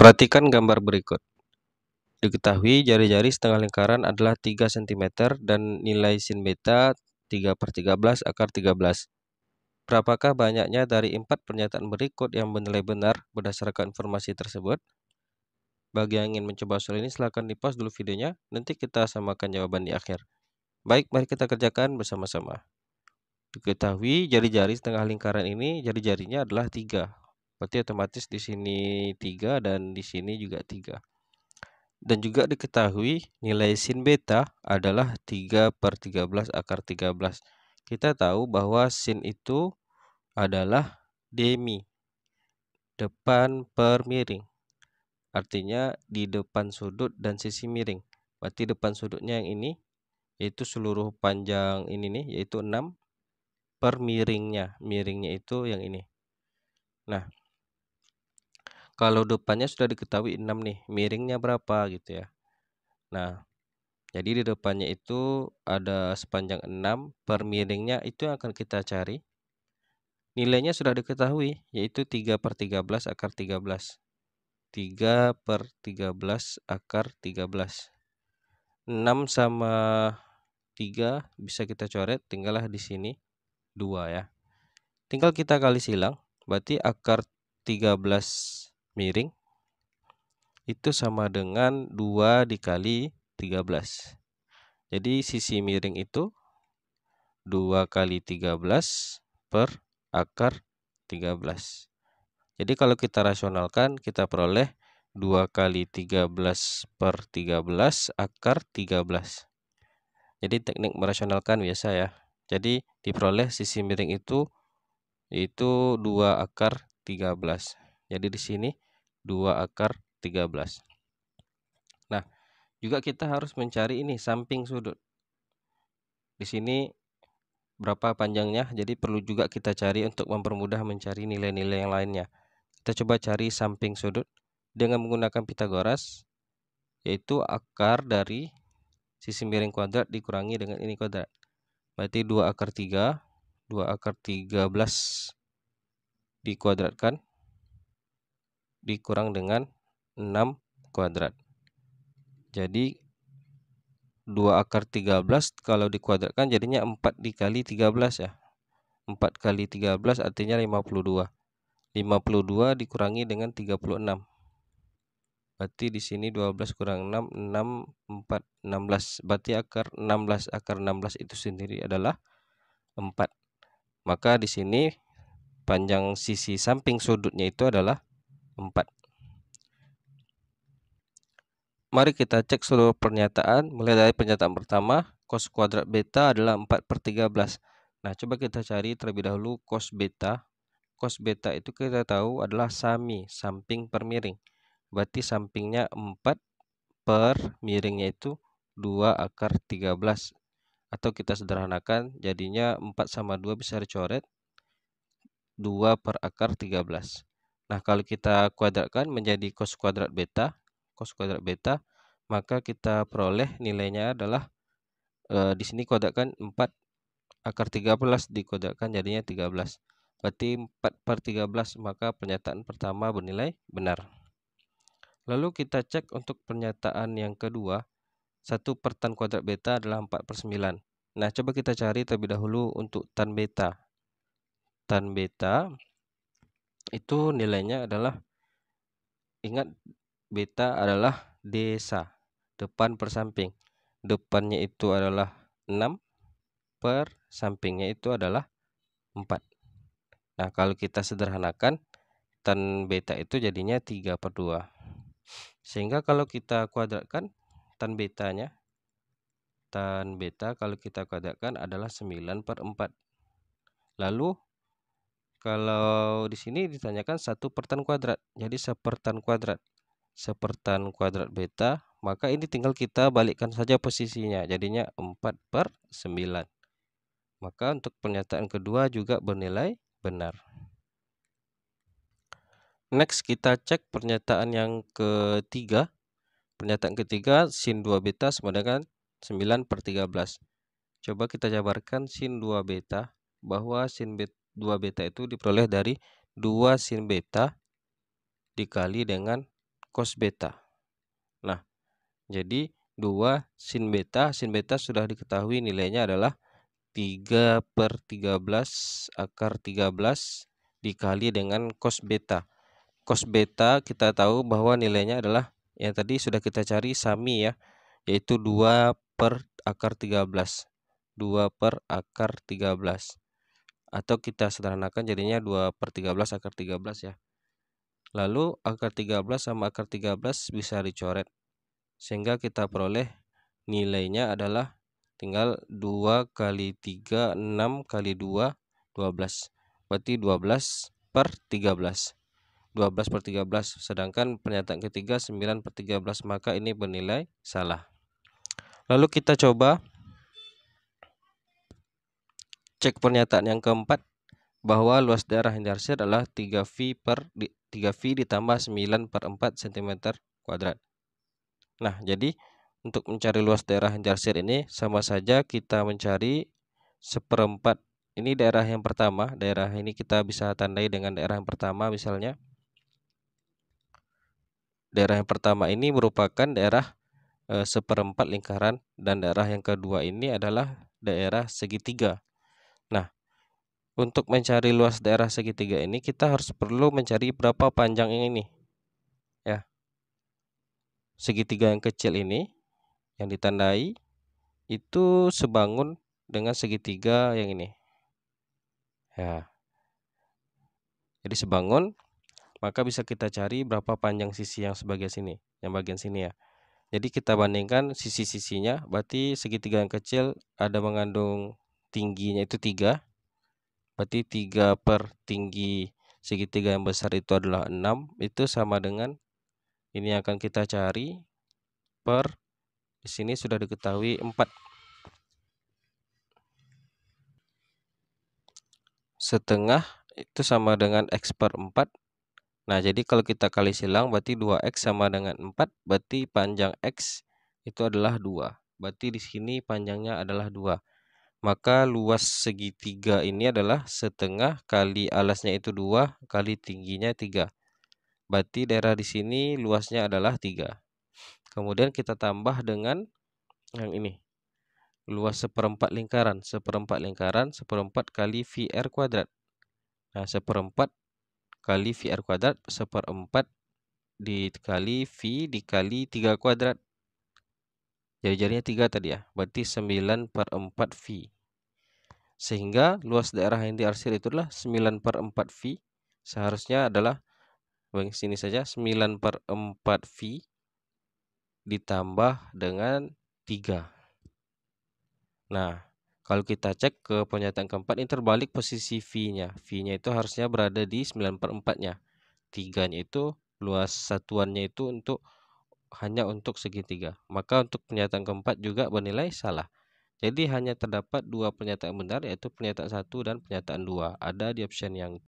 Perhatikan gambar berikut. Diketahui jari-jari setengah lingkaran adalah 3 cm dan nilai sin beta 3 per 13 akar 13. Berapakah banyaknya dari empat pernyataan berikut yang menilai benar berdasarkan informasi tersebut? Bagi yang ingin mencoba soal ini silahkan di-pause dulu videonya, nanti kita samakan jawaban di akhir. Baik, mari kita kerjakan bersama-sama. Diketahui jari-jari setengah lingkaran ini jari-jarinya adalah 3 berarti otomatis di sini tiga dan di sini juga tiga dan juga diketahui nilai sin beta adalah 3 per 13 akar 13 kita tahu bahwa sin itu adalah demi depan per miring artinya di depan sudut dan sisi miring berarti depan sudutnya yang ini yaitu seluruh panjang ini nih yaitu 6 per miringnya miringnya itu yang ini nah kalau depannya sudah diketahui 6 nih, miringnya berapa gitu ya. Nah, jadi di depannya itu ada sepanjang 6 per miringnya itu akan kita cari. Nilainya sudah diketahui, yaitu 3 per 13 akar 13. 3 per 13 akar 13. 6 sama 3 bisa kita coret, tinggallah di sini 2 ya. Tinggal kita kali silang, berarti akar 13 miring itu sama dengan 2 dikali 13. Jadi sisi miring itu 2 kali 13 per akar 13. Jadi kalau kita rasionalkan kita peroleh 2 kali 13 per 13 akar 13. Jadi teknik merasionalkan biasa ya. Jadi diperoleh sisi miring itu itu 2 akar 13. Jadi di sini 2 akar 13. Nah, juga kita harus mencari ini samping sudut. Di sini berapa panjangnya, jadi perlu juga kita cari untuk mempermudah mencari nilai-nilai yang lainnya. Kita coba cari samping sudut dengan menggunakan Pitagoras, yaitu akar dari sisi miring kuadrat dikurangi dengan ini kuadrat. Berarti 2 akar 3, 2 akar 13 dikuadratkan dikurang dengan 6 kuadrat. Jadi 2 akar 13 kalau dikuadratkan jadinya 4 dikali 13 ya. 4 kali 13 artinya 52. 52 dikurangi dengan 36. Berarti di sini 12 kurang 6 6 4 16. Berarti akar 16 akar 16 itu sendiri adalah 4. Maka di sini panjang sisi samping sudutnya itu adalah 4. Mari kita cek seluruh pernyataan, mulai dari pernyataan pertama, cos kuadrat beta adalah 4 per 13. Nah, coba kita cari terlebih dahulu cos beta. Cos beta itu kita tahu adalah sami, samping per miring. Berarti sampingnya 4 per miringnya itu 2 akar 13. Atau kita sederhanakan, jadinya 4 sama 2 bisa dicoret, 2 per akar 13. Nah, kalau kita kuadratkan menjadi cos kuadrat beta, cos kuadrat beta, maka kita peroleh nilainya adalah e, di sini kuadratkan 4 akar 13 dikuadratkan jadinya 13. Berarti 4 per 13 maka pernyataan pertama bernilai benar. Lalu kita cek untuk pernyataan yang kedua. 1 per tan kuadrat beta adalah 4 per 9. Nah, coba kita cari terlebih dahulu untuk tan beta. Tan beta itu nilainya adalah ingat beta adalah desa depan persamping depannya itu adalah 6 per sampingnya itu adalah 4 nah kalau kita sederhanakan tan beta itu jadinya 3 per 2 sehingga kalau kita kuadratkan tan betanya tan beta kalau kita kuadratkan adalah 9 per 4 lalu kalau di sini ditanyakan satu pertan kuadrat. Jadi sepertan kuadrat. Sepertan kuadrat beta. Maka ini tinggal kita balikkan saja posisinya. Jadinya 4 per 9. Maka untuk pernyataan kedua juga bernilai benar. Next kita cek pernyataan yang ketiga. Pernyataan ketiga sin 2 beta sama dengan 9 per 13. Coba kita jabarkan sin 2 beta bahwa sin beta 2 beta itu diperoleh dari 2 sin beta dikali dengan cos beta. Nah, jadi 2 sin beta, sin beta sudah diketahui nilainya adalah 3 per 13 akar 13 dikali dengan cos beta. Cos beta kita tahu bahwa nilainya adalah yang tadi sudah kita cari sami ya, yaitu 2 per akar 13. 2 per akar 13 atau kita sederhanakan jadinya 2 per 13 akar 13 ya lalu akar 13 sama akar 13 bisa dicoret sehingga kita peroleh nilainya adalah tinggal 2 kali 3 6 kali 2 12 berarti 12 per 13 12 per 13 sedangkan pernyataan ketiga 9 per 13 maka ini bernilai salah lalu kita coba cek pernyataan yang keempat bahwa luas daerah yang diarsir adalah 3V per 3V ditambah 9 per 4 cm kuadrat. Nah, jadi untuk mencari luas daerah yang diarsir ini sama saja kita mencari seperempat. Ini daerah yang pertama, daerah ini kita bisa tandai dengan daerah yang pertama misalnya. Daerah yang pertama ini merupakan daerah eh, seperempat lingkaran dan daerah yang kedua ini adalah daerah segitiga. Untuk mencari luas daerah segitiga ini kita harus perlu mencari berapa panjang yang ini. Ya. Segitiga yang kecil ini yang ditandai itu sebangun dengan segitiga yang ini. Ya. Jadi sebangun maka bisa kita cari berapa panjang sisi yang sebagai sini, yang bagian sini ya. Jadi kita bandingkan sisi-sisinya, berarti segitiga yang kecil ada mengandung tingginya itu tiga berarti 3 per tinggi segitiga yang besar itu adalah 6 itu sama dengan ini akan kita cari per di sini sudah diketahui 4 setengah itu sama dengan x per 4 nah jadi kalau kita kali silang berarti 2x sama dengan 4 berarti panjang x itu adalah 2 berarti di sini panjangnya adalah 2 maka luas segitiga ini adalah setengah kali alasnya itu dua kali tingginya tiga. Berarti daerah di sini luasnya adalah tiga. Kemudian kita tambah dengan yang ini. Luas seperempat lingkaran, seperempat lingkaran, seperempat kali VR kuadrat. Nah, seperempat kali VR kuadrat, seperempat dikali V dikali tiga kuadrat. Jari-jarinya 3 tadi ya, berarti 9 per 4 V. Sehingga luas daerah yang diarsir itu adalah 9 per 4 V. Seharusnya adalah, bagi sini saja, 9 per 4 V ditambah dengan 3. Nah, kalau kita cek ke pernyataan keempat ini terbalik posisi V-nya. V-nya itu harusnya berada di 9 per 4-nya. 3-nya itu luas satuannya itu untuk hanya untuk segitiga. Maka untuk pernyataan keempat juga bernilai salah. Jadi hanya terdapat dua pernyataan benar yaitu pernyataan satu dan pernyataan dua. Ada di option yang